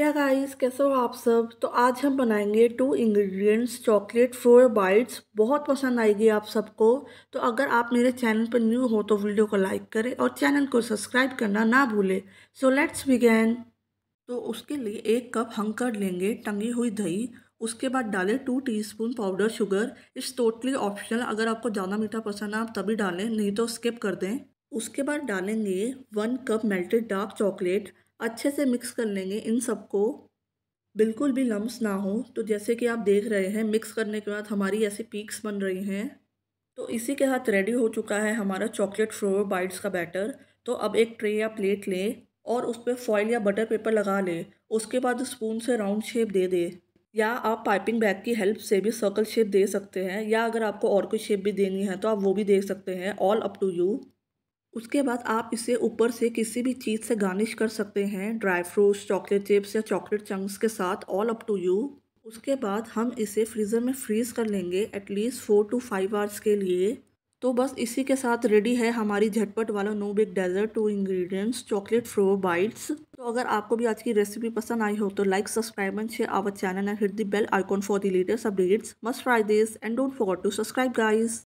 या गाइस कैसे हो आप सब तो आज हम बनाएंगे two ingredients chocolate flour bites बहुत पसंद आएगी आप सबको तो अगर आप मेरे चैनल पर न्यू हो तो वीडियो को लाइक करें और चैनल को सब्सक्राइब करना ना भूलें सो लेट्स बिगैन तो उसके लिए एक कप हम कर लेंगे टंगी हुई दही उसके बाद डालें two spoon powder sugar it's totally optional अगर आपको ज़्यादा मीठा पसंद है आप तभी डालें नहीं तो स्किप कर दें उसके बाद डालेंगे one cup melted dark chocolate अच्छे से मिक्स कर लेंगे इन सबको बिल्कुल भी लम्स ना हो तो जैसे कि आप देख रहे हैं मिक्स करने के बाद हमारी ऐसी पीक्स बन रही हैं तो इसी के साथ रेडी हो चुका है हमारा चॉकलेट फ्लोर बाइट्स का बैटर तो अब एक ट्रे या प्लेट लें और उस पर फॉइल या बटर पेपर लगा लें उसके बाद स्पून से राउंड शेप दे दे या आप पाइपिंग बैग की हेल्प से भी सर्कल शेप दे सकते हैं या अगर आपको और कोई शेप भी देनी है तो आप वो भी दे सकते हैं ऑल अप टू यू उसके बाद आप इसे ऊपर से किसी भी चीज़ से गार्निश कर सकते हैं ड्राई फ्रूट्स चॉकलेट चिप्स या चॉकलेट चंक्स के साथ ऑल अप टू यू उसके बाद हम इसे फ्रीज़र में फ्रीज़ कर लेंगे at least four to five hours के लिए तो बस इसी के साथ रेडी है हमारी झटपट वाला no bake dessert two ingredients chocolate flour bites तो अगर आपको भी आज की रेसिपी पसंद आई हो तो like subscribe and share our channel and hit the bell icon for the latest updates must try this and don't forget to subscribe guys